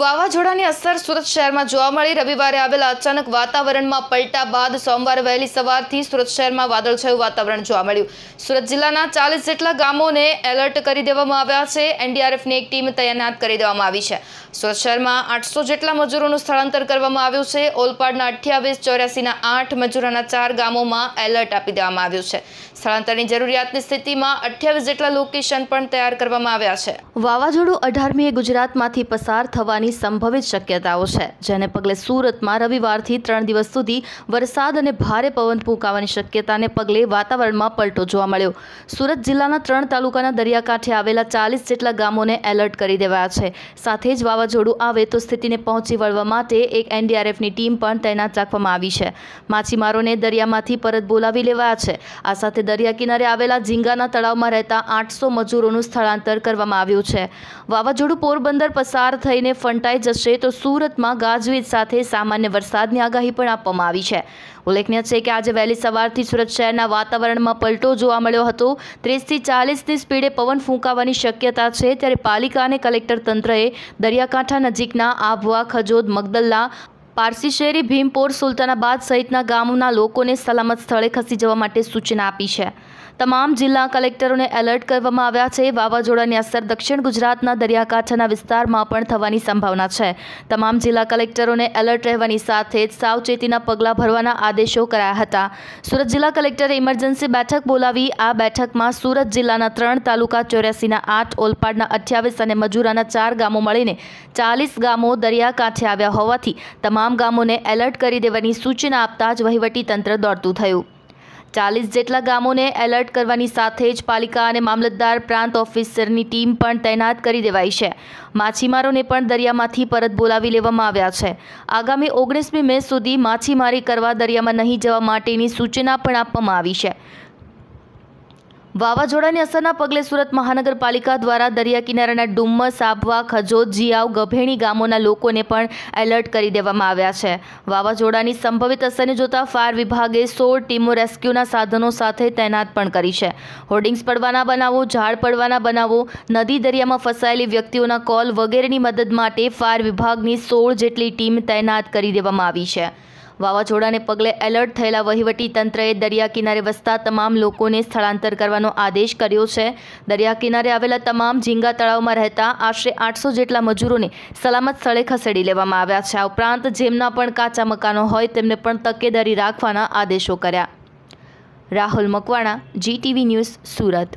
વાવાઝોડાની અસર સુરત શહેરમાં જોવા મળી રવિવારે આવેલા અચાનક વાતાવરણમાં પલટા બાદ સોમવારે વહેલી સવારથી સુરત શહેરમાં વાદળછાયું વાતાવરણ જોવા મળ્યું સુરત જિલ્લાના ચાલીસ જેટલા ગામોને એલર્ટ કરી દેવામાં આવ્યા છે એનડીઆરએફની એક ટીમ તૈનાત કરી દેવામાં આવી છે સુરત શહેરમાં આઠસો જેટલા મજૂરોનું સ્થળાંતર કરવામાં આવ્યું છે ઓલપાડના અઠ્યાવીસ ચોર્યાસીના આઠ મજૂરોના ચાર ગામોમાં એલર્ટ આપી દેવામાં આવ્યું છે સ્થળાંતરની જરૂરિયાતની સ્થિતિમાં અઠ્યાવીસ જેટલા લોકેશન પણ તૈયાર કરવામાં આવ્યા છે વાવાઝોડું અઢારમીએ ગુજરાતમાંથી પસાર થવાની થવાની સંભવિત શક્યતાઓ છે જેને પગલે સુરતમાં રવિવારથી ત્રણ દિવસ સુધી વરસાદ અને ભારે પવન ફૂંકાવાની શક્યતાને પગલે વાતાવરણમાં પલટો જોવા મળ્યો સુરત જિલ્લાના ત્રણ તાલુકાના દરિયાકાંઠે આવેલા ચાલીસ જેટલા ગામોને એલર્ટ કરી દેવાયા છે સાથે જ વાવાઝોડું આવે તો સ્થિતિને પહોંચી વળવા માટે એક એનડીઆરએફની ટીમ પણ તૈનાત રાખવામાં આવી છે માછીમારોને દરિયામાંથી પરત બોલાવી લેવાયા છે આ સાથે દરિયા કિનારે આવેલા ઝીંગાના તળાવમાં રહેતા આઠસો મજૂરોનું સ્થળાંતર કરવામાં આવ્યું છે વાવાઝોડું પોરબંદર પસાર થઈને ફણ ફંટાઈ જશે તો સુરતમાં ગાજવીજ સાથે સામાન્ય વરસાદની આગાહી પણ આપવામાં આવી છે ઉલ્લેખનીય છે કે આજે વહેલી સવારથી સુરત શહેરના વાતાવરણમાં પલટો જોવા મળ્યો હતો ત્રીસથી ચાલીસની સ્પીડે પવન ફૂંકાવાની શક્યતા છે ત્યારે પાલિકા અને કલેક્ટર તંત્રએ દરિયાકાંઠા નજીકના આભવા ખજોદ મગદલ્લા પારસી શેરી ભીમપોર સુલતાનાબાદ સહિતના ગામોના લોકોને સલામત સ્થળે ખસી જવા માટે સૂચના આપી છે તમામ જિલ્લા કલેક્ટરોને એલર્ટ કરવામાં આવ્યા છે વાવાઝોડાની અસર દક્ષિણ ગુજરાતના દરિયાકાંઠાના વિસ્તારમાં પણ થવાની સંભાવના છે તમામ જિલ્લા કલેક્ટરોને એલર્ટ રહેવાની સાથે જ સાવચેતીના પગલાં ભરવાના આદેશો કરાયા હતા સુરત જિલ્લા કલેક્ટરે ઇમરજન્સી બેઠક બોલાવી આ બેઠકમાં સુરત જિલ્લાના ત્રણ તાલુકા ચોર્યાસીના આઠ ઓલપાડના અઠ્યાવીસ અને મજૂરાના ચાર ગામો મળીને ચાલીસ ગામો દરિયાકાંઠે આવ્યા હોવાથી તમામ તમામ ગામોને એલર્ટ કરી દેવાની સૂચના આપતા જ વહીવટી તંત્ર દોડતું થયું ચાલીસ જેટલા ગામોને એલર્ટ કરવાની સાથે જ પાલિકા અને મામલતદાર પ્રાંત ઓફિસરની ટીમ પણ તૈનાત કરી દેવાઈ છે માછીમારોને પણ દરિયામાંથી પરત બોલાવી લેવામાં આવ્યા છે આગામી ઓગણીસમી મે સુધી માછીમારી કરવા દરિયામાં નહીં જવા માટેની સૂચના પણ આપવામાં આવી છે વાવાઝોડાની અસરના પગલે સુરત મહાનગરપાલિકા દ્વારા દરિયા કિનારાના ડુમ્મર સાબવા ખજોદ જીયાવ ગભેણી ગામોના લોકોને પણ એલર્ટ કરી દેવામાં આવ્યા છે વાવાઝોડાની સંભવિત અસરને જોતા ફાયર વિભાગે સોળ ટીમો રેસ્ક્યુના સાધનો સાથે તૈનાત પણ કરી છે હોર્ડિંગ્સ પડવાના બનાવો ઝાડ પડવાના બનાવો નદી દરિયામાં ફસાયેલી વ્યક્તિઓના કોલ વગેરેની મદદ માટે ફાયર વિભાગની સોળ જેટલી ટીમ તૈનાત કરી દેવામાં આવી છે વાવાઝોડાને પગલે એલર્ટ થયેલા વહીવટી તંત્રએ દરિયા કિનારે વસતા તમામ લોકોને સ્થળાંતર કરવાનો આદેશ કર્યો છે દરિયા કિનારે આવેલા તમામ ઝીંગા તળાવમાં રહેતા આશરે આઠસો જેટલા મજૂરોને સલામત સ્થળે ખસેડી લેવામાં આવ્યા છે આ ઉપરાંત જેમના પણ કાચા મકાનો હોય તેમને પણ તકેદારી રાખવાના આદેશો કર્યા રાહુલ મકવાણા જીટીવી ન્યૂઝ સુરત